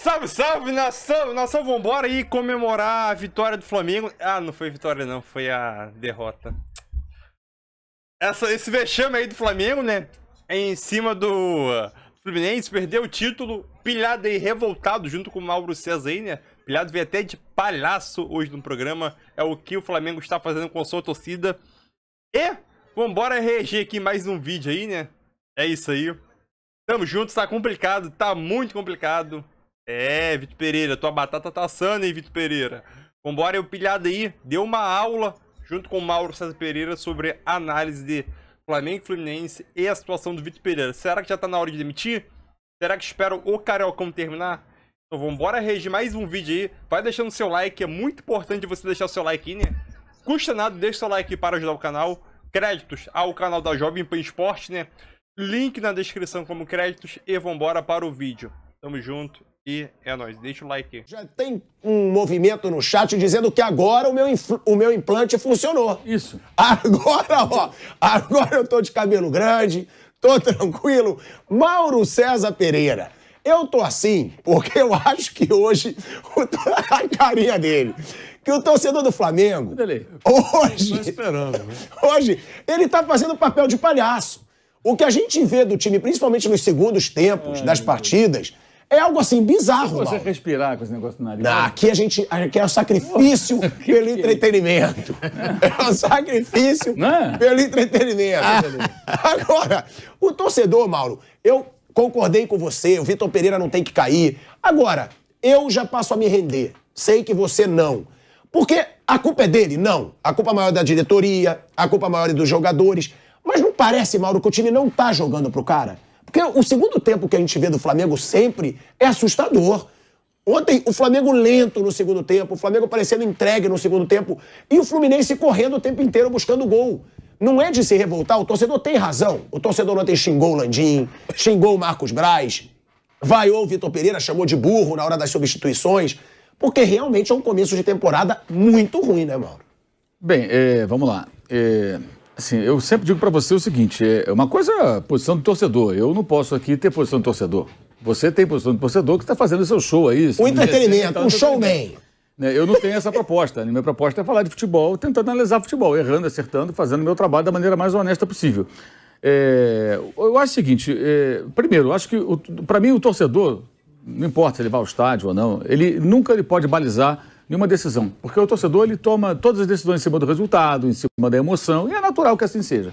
Salve, salve, nação! Nação, vambora aí comemorar a vitória do Flamengo. Ah, não foi vitória não, foi a derrota. Essa, esse vexame aí do Flamengo, né? É em cima do uh, Fluminense, perdeu o título, pilhado e revoltado junto com o Mauro César aí, né? Pilhado veio até de palhaço hoje no programa. É o que o Flamengo está fazendo com a sua torcida. E vambora reagir aqui mais um vídeo aí, né? É isso aí. Tamo junto, tá complicado, tá muito complicado. É, Vitor Pereira, tua batata tá assando, hein, Vitor Pereira. Vambora, eu pilhado aí. Deu uma aula junto com o Mauro César Pereira sobre análise de Flamengo e Fluminense e a situação do Vitor Pereira. Será que já tá na hora de demitir? Será que esperam o Cariocão terminar? Então vambora, Regi, mais um vídeo aí. Vai deixando seu like, é muito importante você deixar o seu like aí, né? Custa nada, deixa seu like para ajudar o canal. Créditos ao canal da Jovem Pan Esporte, né? Link na descrição como créditos e vambora para o vídeo. Tamo junto e é nóis, deixa o like. Já tem um movimento no chat dizendo que agora o meu, o meu implante funcionou. Isso. Agora, ó, agora eu tô de cabelo grande, tô tranquilo. Mauro César Pereira. Eu tô assim porque eu acho que hoje a carinha dele, que o torcedor do Flamengo, hoje, né? hoje ele tá fazendo papel de palhaço. O que a gente vê do time, principalmente nos segundos tempos das partidas, é algo assim bizarro. Você respirar com esse negócio no nariz. Não, aqui a gente. Aqui é o sacrifício pelo é entretenimento. É o sacrifício é? pelo entretenimento. Ah. Agora, o torcedor, Mauro, eu concordei com você, o Vitor Pereira não tem que cair. Agora, eu já passo a me render. Sei que você não. Porque a culpa é dele? Não. A culpa é maior é da diretoria, a culpa é maior é dos jogadores. Mas não parece, Mauro, que o time não tá jogando pro cara? Porque o segundo tempo que a gente vê do Flamengo sempre é assustador. Ontem, o Flamengo lento no segundo tempo, o Flamengo parecendo entregue no segundo tempo, e o Fluminense correndo o tempo inteiro buscando gol. Não é de se revoltar, o torcedor tem razão. O torcedor ontem xingou o Landim, xingou o Marcos Braz, vaiou o Vitor Pereira, chamou de burro na hora das substituições, porque realmente é um começo de temporada muito ruim, né, Mauro? Bem, é, vamos lá. É, Assim, eu sempre digo para você o seguinte: é, é uma coisa posição do torcedor. Eu não posso aqui ter posição de torcedor. Você tem posição de torcedor que está fazendo seu show aí. O entretenimento, um tá showman. Né, eu não tenho essa proposta. Minha proposta é falar de futebol, tentando analisar futebol, errando, acertando, fazendo meu trabalho da maneira mais honesta possível. É, eu acho o seguinte: é, primeiro, acho que para mim o torcedor, não importa se ele vai ao estádio ou não, ele nunca ele pode balizar nenhuma decisão. Porque o torcedor ele toma todas as decisões em cima do resultado, em cima da emoção, e é natural que assim seja.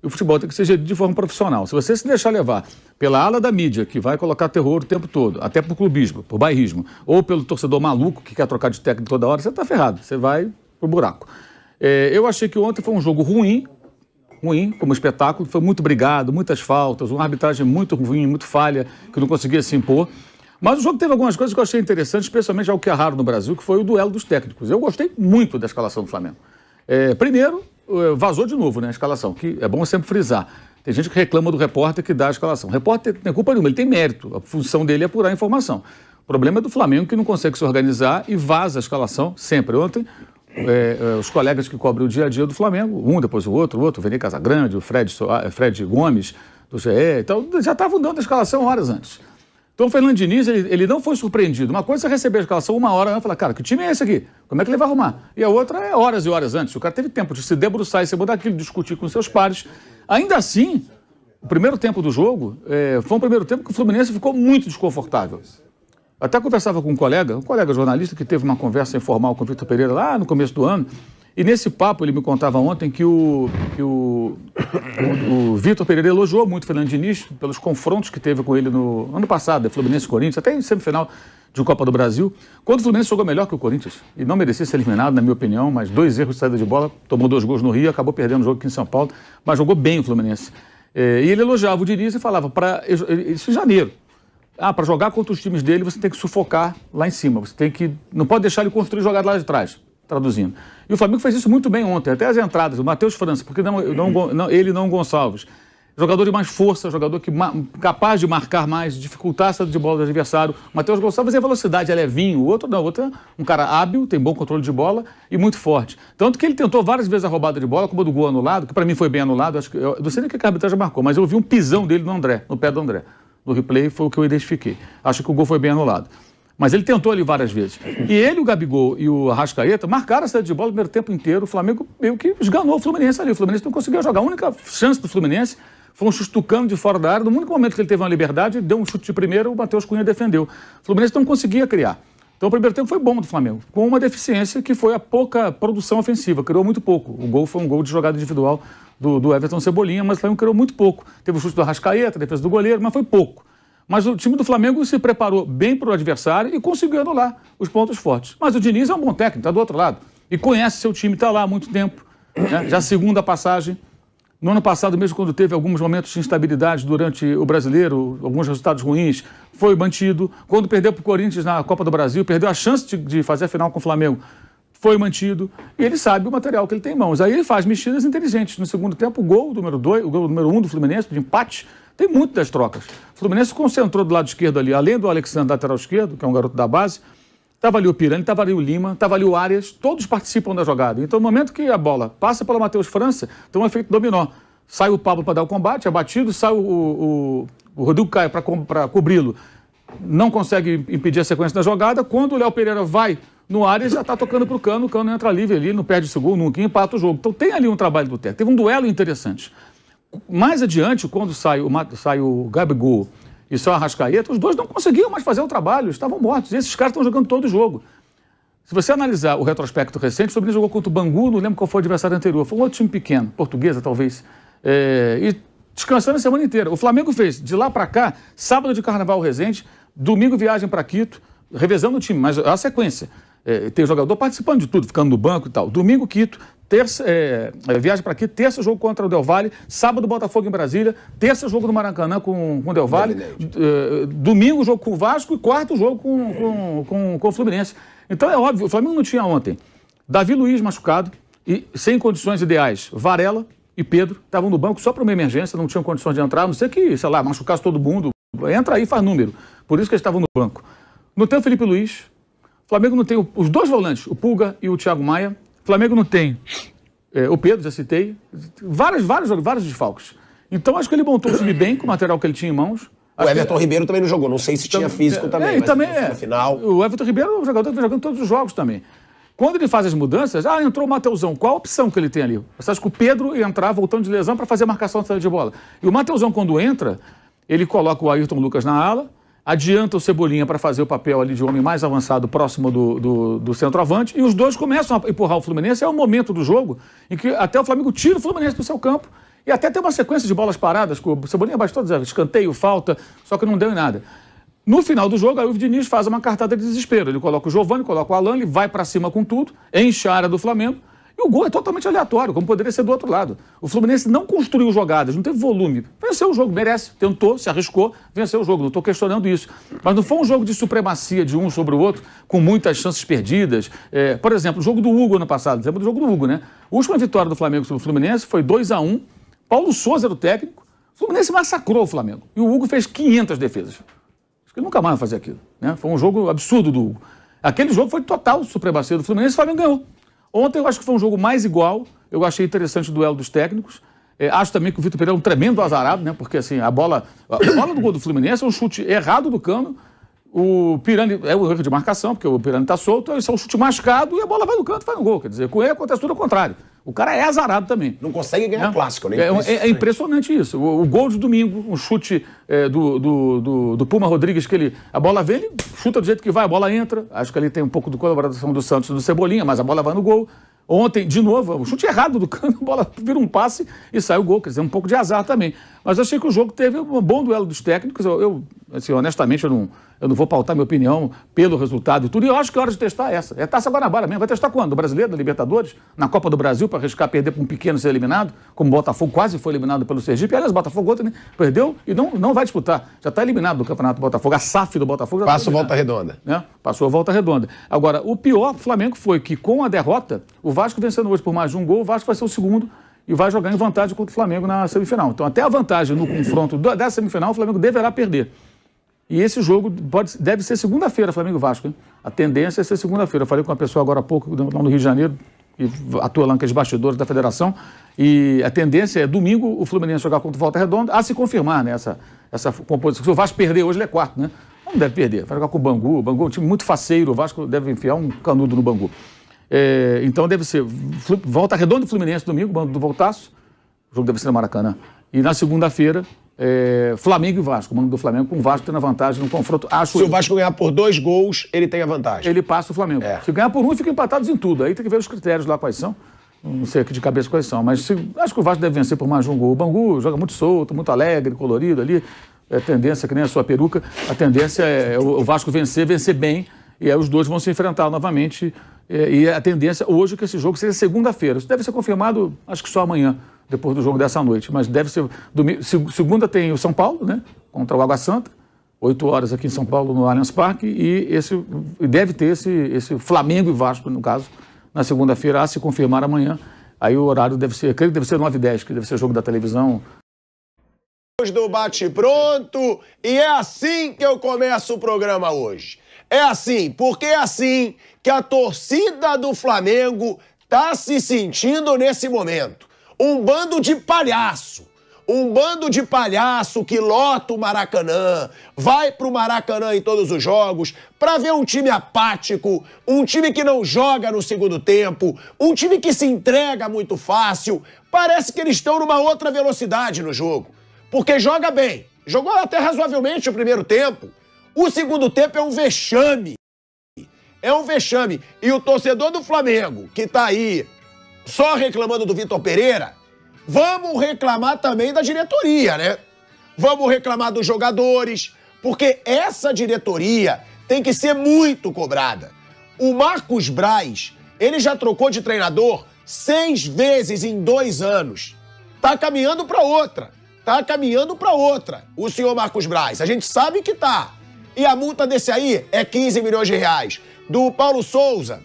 O futebol tem que ser gerido de forma profissional. Se você se deixar levar pela ala da mídia, que vai colocar terror o tempo todo, até por clubismo, por bairrismo, ou pelo torcedor maluco que quer trocar de técnico toda hora, você está ferrado, você vai pro buraco. É, eu achei que ontem foi um jogo ruim, ruim como espetáculo, foi muito brigado, muitas faltas, uma arbitragem muito ruim, muito falha, que não conseguia se impor. Mas o jogo teve algumas coisas que eu achei interessantes, especialmente algo que é raro no Brasil, que foi o duelo dos técnicos. Eu gostei muito da escalação do Flamengo. É, primeiro, é, vazou de novo né, a escalação, que é bom sempre frisar. Tem gente que reclama do repórter que dá a escalação. O repórter não tem culpa nenhuma, ele tem mérito. A função dele é apurar a informação. O problema é do Flamengo que não consegue se organizar e vaza a escalação sempre. Ontem, é, é os colegas que cobrem o dia a dia do Flamengo, um depois o outro, o outro, o Vene Casagrande, o Fred, Fred Gomes, do GE e tal, então, já estavam dando a escalação horas antes. Então o Fernando Diniz, ele, ele, não foi surpreendido. Uma coisa é receber a escalação uma hora antes e falar, cara, que time é esse aqui? Como é que ele vai arrumar? E a outra é horas e horas antes. O cara teve tempo de se debruçar e se mudar aquilo, discutir com seus pares. Ainda assim, o primeiro tempo do jogo é, foi um primeiro tempo que o Fluminense ficou muito desconfortável. Até conversava com um colega, um colega jornalista que teve uma conversa informal com o Vitor Pereira lá no começo do ano. E nesse papo, ele me contava ontem que o, que o, o, o Vitor Pereira elogiou muito o Fernando Diniz pelos confrontos que teve com ele no ano passado, né? Fluminense e Corinthians, até em semifinal de Copa do Brasil, quando o Fluminense jogou melhor que o Corinthians e não merecia ser eliminado, na minha opinião, mas dois erros de saída de bola, tomou dois gols no Rio, acabou perdendo o jogo aqui em São Paulo, mas jogou bem o Fluminense. É, e ele elogiava o Diniz e falava, pra, isso em janeiro, ah, para jogar contra os times dele, você tem que sufocar lá em cima, você tem que, não pode deixar ele construir jogada lá de trás traduzindo. E o Flamengo fez isso muito bem ontem, até as entradas, o Matheus França, porque não, não, não, ele não Gonçalves. Jogador de mais força, jogador que capaz de marcar mais, dificultar a saída de bola do adversário. O Matheus Gonçalves é velocidade, é levinho. O outro não, o outro é um cara hábil, tem bom controle de bola e muito forte. Tanto que ele tentou várias vezes a roubada de bola, como a do gol anulado, que para mim foi bem anulado. Acho que, eu não sei nem o que a arbitragem marcou, mas eu vi um pisão dele no André, no pé do André. No replay foi o que eu identifiquei. Acho que o gol foi bem anulado. Mas ele tentou ali várias vezes. E ele, o Gabigol e o Arrascaeta marcaram a saída de bola o primeiro tempo inteiro. O Flamengo meio que esganou o Fluminense ali. O Fluminense não conseguia jogar. A única chance do Fluminense foi um chutucando de fora da área. No único momento que ele teve uma liberdade, deu um chute de primeiro, o Matheus Cunha defendeu. O Fluminense não conseguia criar. Então o primeiro tempo foi bom do Flamengo, com uma deficiência que foi a pouca produção ofensiva, criou muito pouco. O gol foi um gol de jogada individual do, do Everton Cebolinha, mas o Flamengo criou muito pouco. Teve o chute do Arrascaeta, a defesa do goleiro, mas foi pouco. Mas o time do Flamengo se preparou bem para o adversário e conseguiu anular os pontos fortes. Mas o Diniz é um bom técnico, está do outro lado. E conhece seu time, está lá há muito tempo. Né? Já segunda passagem. No ano passado, mesmo quando teve alguns momentos de instabilidade durante o brasileiro, alguns resultados ruins, foi mantido. Quando perdeu para o Corinthians na Copa do Brasil, perdeu a chance de, de fazer a final com o Flamengo, foi mantido. E ele sabe o material que ele tem em mãos. Aí ele faz mexidas inteligentes. No segundo tempo, o gol número o gol número 1 um do Fluminense, de empate, tem muito das trocas. O Fluminense concentrou do lado esquerdo ali, além do Alexandre, lateral esquerdo, que é um garoto da base, estava ali o Pirani, estava ali o Lima, estava ali o Arias, todos participam da jogada. Então, no momento que a bola passa pelo Matheus França, tem um efeito dominó. Sai o Pablo para dar o combate, é batido, sai o, o, o Rodrigo Caio para cobri-lo. Não consegue impedir a sequência da jogada. Quando o Léo Pereira vai no Arias já está tocando para o Cano, o Cano entra livre ali, não perde o segundo, nunca empata o jogo. Então tem ali um trabalho do técnico. Teve um duelo interessante mais adiante, quando sai o, sai o Gabigol e sai o Arrascaeta, os dois não conseguiam mais fazer o trabalho, estavam mortos. E esses caras estão jogando todo o jogo. Se você analisar o retrospecto recente, o Sobrinho jogou contra o Bangu, não lembro qual foi o adversário anterior, foi um outro time pequeno, portuguesa talvez, é, e descansando a semana inteira. O Flamengo fez de lá para cá, sábado de Carnaval recente domingo viagem para Quito, revezando o time, mas a sequência. É, tem jogador participando de tudo, ficando no banco e tal. Domingo, Quito. Terça, é, é viagem para aqui, terça jogo contra o Del Valle, sábado Botafogo em Brasília, terça jogo do Maracanã com, com o Del Valle, é, domingo jogo com o Vasco e quarto jogo com, com, com, com o Fluminense. Então é óbvio, o Flamengo não tinha ontem. Davi Luiz machucado e sem condições ideais. Varela e Pedro estavam no banco só para uma emergência, não tinham condições de entrar, a não sei que, sei lá, machucasse todo mundo. Entra aí e faz número. Por isso que eles estavam no banco. Não tem o Felipe Luiz, Flamengo não tem o, os dois volantes, o Pulga e o Thiago Maia. Flamengo não tem é, o Pedro, já citei. Vários, vários, vários desfalques. Então acho que ele montou o time bem com o material que ele tinha em mãos. Acho o Everton que... Ribeiro também não jogou, não sei se então, tinha físico é, também. É, também é. Final... O Everton Ribeiro é um jogador que está jogando todos os jogos também. Quando ele faz as mudanças, ah, entrou o Mateusão. Qual a opção que ele tem ali? Você acha que o Pedro ia entrar voltando de lesão para fazer a marcação de bola? E o Mateusão, quando entra, ele coloca o Ayrton Lucas na ala, adianta o Cebolinha para fazer o papel ali de homem mais avançado próximo do, do, do, centroavante e os dois começam a empurrar o Fluminense. É o momento do jogo em que até o Flamengo tira o Fluminense do seu campo e até tem uma sequência de bolas paradas, com o Cebolinha bastou escanteio, falta, só que não deu em nada. No final do jogo, aí o Diniz faz uma cartada de desespero. Ele coloca o Giovani, coloca o Alan, ele vai para cima com tudo, enche a área do Flamengo e o gol é totalmente aleatório, como poderia ser do outro lado. O Fluminense não construiu jogadas, não teve volume. Venceu o jogo, merece, tentou, se arriscou, venceu o jogo. Não estou questionando isso. Mas não foi um jogo de supremacia de um sobre o outro, com muitas chances perdidas. É, por exemplo, o jogo do Hugo ano passado, exemplo do jogo do Hugo, né? A última vitória do Flamengo sobre o Fluminense foi 2 a 1 Paulo Souza era o técnico. O Fluminense massacrou o Flamengo. E o Hugo fez 500 defesas. Acho que ele nunca mais vai fazer aquilo. Né? Foi um jogo absurdo do Hugo. Aquele jogo foi total supremacia do Fluminense e o Flamengo ganhou. Ontem eu acho que foi um jogo mais igual. Eu achei interessante o duelo dos técnicos. É, acho também que o Vitor Pereira é um tremendo azarado, né? Porque assim, a bola, a bola do gol do Fluminense é um chute errado do cano. O Pirani é um erro de marcação, porque o Pirani está solto, isso é um chute machucado e a bola vai no canto e faz no gol. Quer dizer, com ele acontece tudo ao contrário. O cara é azarado também. Não consegue ganhar é. clássico, né? É, é, é, impressionante isso. O, o, gol de domingo, um chute é, do, do, do, do, Puma Rodrigues, que ele. A bola vem, ele chuta do jeito que vai, a bola entra. Acho que ali tem um pouco de colaboração do Santos do Cebolinha, mas a bola vai no gol. Ontem, de novo, o um chute errado do cano, a bola vira um passe e sai o gol. Quer dizer, um pouco de azar também. Mas achei que o jogo teve um bom duelo dos técnicos. Eu, eu assim, honestamente, eu não eu não vou pautar minha opinião pelo resultado e tudo. E eu acho que é hora de testar essa. É Taça Guanabara mesmo. Vai testar quando? O Brasileiro, da Libertadores? Na Copa do Brasil, para arriscar perder para um pequeno ser eliminado, como o Botafogo quase foi eliminado pelo Sergipe. Aliás, o Botafogo ontem né? perdeu e não, não vai disputar. Já está eliminado do Campeonato do Botafogo. A SAF do Botafogo já tá Passa tá volta redonda. Né? Passou a volta redonda. Agora, o pior o Flamengo foi que com a derrota, o Vasco vencendo hoje por mais de um gol, o Vasco vai ser o segundo e vai jogar em vantagem contra o Flamengo na semifinal. Então, até a vantagem no confronto da semifinal, o Flamengo deverá perder. E esse jogo pode, deve ser segunda-feira, Flamengo Vasco, hein? A tendência é ser segunda-feira. Eu falei com uma pessoa agora há pouco, lá no Rio de Janeiro, e atua lá de bastidores da federação. E a tendência é domingo o Fluminense jogar contra o Volta Redonda, a se confirmar né, essa, composição. Se o Vasco perder hoje, ele é quarto, né? Não deve perder. Vai jogar com o Bangu. O Bangu é um time muito faceiro. O Vasco deve enfiar um canudo no Bangu. É, então deve ser Volta Redonda e Fluminense domingo, bando do Voltaço. O jogo deve ser no Maracanã. E na segunda-feira, é, Flamengo e Vasco. O mando do Flamengo com o Vasco tendo a vantagem no confronto. Acho Se o Vasco ganhar por dois gols, ele tem a vantagem. Ele passa o Flamengo. É. Se ganhar por um, fica empatados em tudo. Aí tem que ver os critérios lá quais são. Não sei aqui de cabeça quais são, mas se, acho que o Vasco deve vencer por mais um gol. O Bangu joga muito solto, muito alegre, colorido ali. É tendência, que nem a sua peruca, a tendência é o, o Vasco vencer, vencer bem. E aí os dois vão se enfrentar novamente. E, é, e a tendência hoje é que esse jogo seja segunda-feira. Isso deve ser confirmado, acho que só amanhã depois do jogo dessa noite. Mas deve ser. Domingo, segunda tem o São Paulo, né? Contra o Água Santa. 8 horas aqui em São Paulo, no Allianz Parque, e esse deve ter esse, esse Flamengo e Vasco, no caso, na segunda-feira, a se confirmar amanhã. Aí o horário deve ser, creio que deve ser 9 e 10, que deve ser jogo da televisão. Depois do bate-pronto, e é assim que eu começo o programa hoje. É assim, porque é assim que a torcida do Flamengo está se sentindo nesse momento. Um bando de palhaço. Um bando de palhaço que lota o Maracanã, vai pro Maracanã em todos os jogos, para ver um time apático, um time que não joga no segundo tempo, um time que se entrega muito fácil. Parece que eles estão numa outra velocidade no jogo. Porque joga bem. Jogou até razoavelmente o primeiro tempo. O segundo tempo é um vexame. É um vexame. E o torcedor do Flamengo, que tá aí só reclamando do Vitor Pereira, vamos reclamar também da diretoria, né? Vamos reclamar dos jogadores, porque essa diretoria tem que ser muito cobrada. O Marcos Braz, ele já trocou de treinador seis vezes em dois anos. Tá caminhando para outra. Tá caminhando para outra. O senhor Marcos Braz, a gente sabe que tá. E a multa desse aí é 15 milhões de reais. Do Paulo Souza,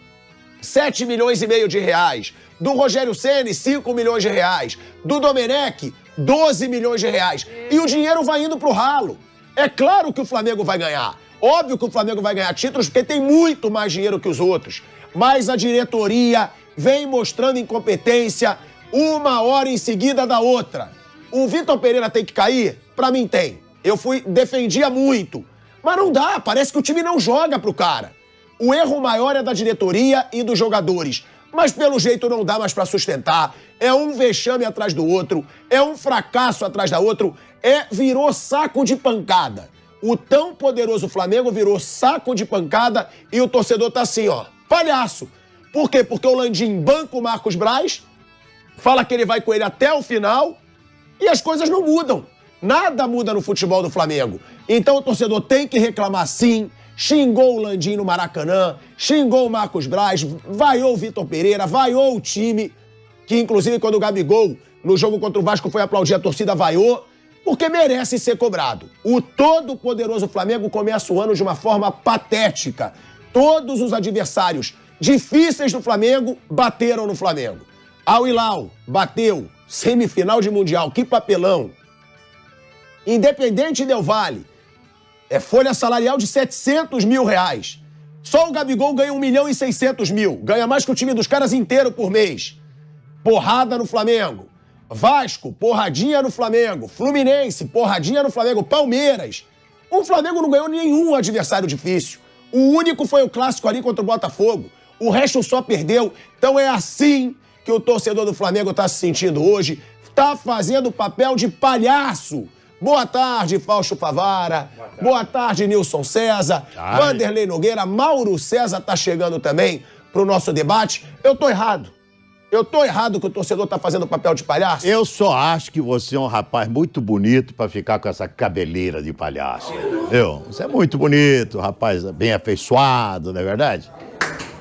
7 milhões e meio de reais. Do Rogério Ceni, 5 milhões de reais. Do Domenech, 12 milhões de reais. E o dinheiro vai indo pro ralo. É claro que o Flamengo vai ganhar. Óbvio que o Flamengo vai ganhar títulos porque tem muito mais dinheiro que os outros. Mas a diretoria vem mostrando incompetência uma hora em seguida da outra. O Vitor Pereira tem que cair? Para mim tem. Eu fui defendia muito, mas não dá, parece que o time não joga pro cara. O erro maior é da diretoria e dos jogadores mas pelo jeito não dá mais para sustentar. É um vexame atrás do outro, é um fracasso atrás da outro, é virou saco de pancada. O tão poderoso Flamengo virou saco de pancada e o torcedor tá assim, ó, palhaço. Por quê? Porque o Landim banca o Marcos Braz, fala que ele vai com ele até o final e as coisas não mudam. Nada muda no futebol do Flamengo. Então o torcedor tem que reclamar sim, xingou o Landim no Maracanã, xingou o Marcos Braz, vaiou o Vitor Pereira, vaiou o time, que inclusive quando o Gabigol, no jogo contra o Vasco, foi aplaudir a torcida, vaiou, porque merece ser cobrado. O todo-poderoso Flamengo começa o ano de uma forma patética. Todos os adversários difíceis do Flamengo bateram no Flamengo. Al Hilal bateu, semifinal de Mundial, que papelão. Independente Del Vale, é folha salarial de 700 mil reais. Só o Gabigol ganha 1 milhão e 600 mil. Ganha mais que o time dos caras inteiro por mês. Porrada no Flamengo. Vasco, porradinha no Flamengo. Fluminense, porradinha no Flamengo. Palmeiras. O Flamengo não ganhou nenhum adversário difícil. O único foi o clássico ali contra o Botafogo. O resto só perdeu. Então é assim que o torcedor do Flamengo está se sentindo hoje. Está fazendo o papel de palhaço Boa tarde, Fausto Favara. Boa tarde, Boa tarde Nilson César. Tarde. Vanderlei Nogueira. Mauro César tá chegando também pro nosso debate. Eu tô errado. Eu tô errado que o torcedor tá fazendo papel de palhaço? Eu só acho que você é um rapaz muito bonito para ficar com essa cabeleira de palhaço. Eu, você é muito bonito, rapaz bem afeiçoado, não é verdade?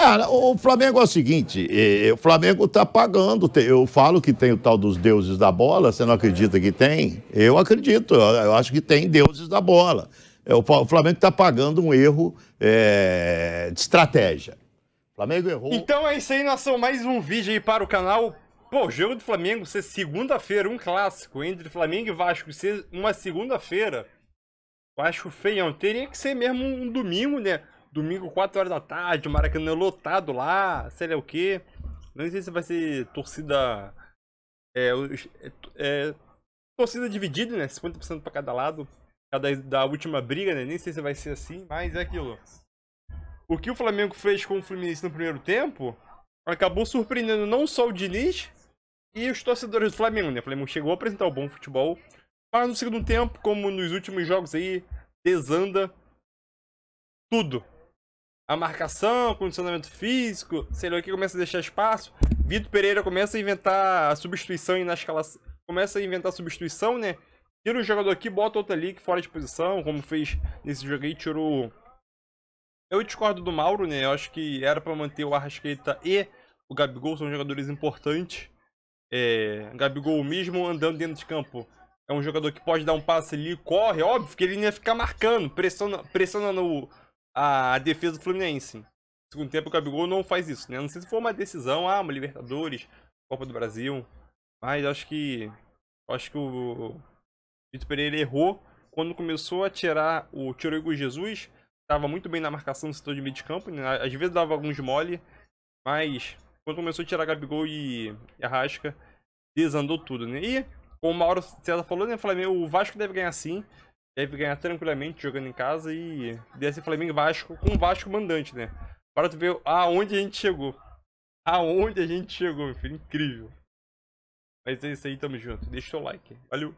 Cara, o Flamengo é o seguinte, o Flamengo está pagando. Eu falo que tem o tal dos deuses da bola, você não acredita que tem? Eu acredito, eu acho que tem deuses da bola. É, o Flamengo está pagando um erro é, de estratégia. O Flamengo errou. Então é isso aí, nação. Mais um vídeo aí para o canal. Pô, jogo do Flamengo ser segunda-feira, um clássico entre Flamengo e Vasco ser uma segunda-feira. Vasco feião. Teria que ser mesmo um domingo, né? domingo, 4 horas da tarde, Maracanã é lotado lá, sei lá o quê. Não sei se vai ser torcida. É, é, é, torcida dividida, né? 50% para cada lado. Cada da última briga, né? Nem sei se vai ser assim, mas é aquilo. O que o Flamengo fez com o Fluminense no primeiro tempo acabou surpreendendo não só o Diniz e os torcedores do Flamengo, né? O Flamengo chegou a apresentar o bom futebol. Mas no segundo tempo, como nos últimos jogos aí, desanda tudo a marcação, condicionamento físico, sei lá o que começa a deixar espaço. Vitor Pereira começa a inventar a substituição e na escalação. Começa a inventar a substituição, né? Tira um jogador aqui, bota outro ali, que fora de posição, como fez nesse jogo aí, tirou. Eu discordo do Mauro, né? Eu acho que era para manter o Arrasqueta e o Gabigol, são jogadores importantes. É, Gabigol mesmo andando dentro de campo. É um jogador que pode dar um passe ali, corre, óbvio que ele ia ficar marcando, pressionando pressionando o a defesa do Fluminense. Segundo tempo, o Gabigol não faz isso, né? Não sei se foi uma decisão, ah, uma Libertadores, Copa do Brasil. Mas acho que. Acho que o Vitor Pereira errou quando começou a tirar o Tiroigo Jesus. Estava muito bem na marcação do setor de meio de campo. Né? Às vezes dava alguns mole. Mas quando começou a tirar Gabigol e, e Arrasca, desandou tudo, né? E, como o Mauro César falou, né? Flamengo, o Vasco deve ganhar sim deve ganhar tranquilamente jogando em casa e desse Flamengo Vasco com o Vasco mandante, né? Para tu ver aonde a gente chegou. Aonde a gente chegou, meu filho. Incrível. Mas é isso aí, tamo junto. Deixa o seu like. Valeu!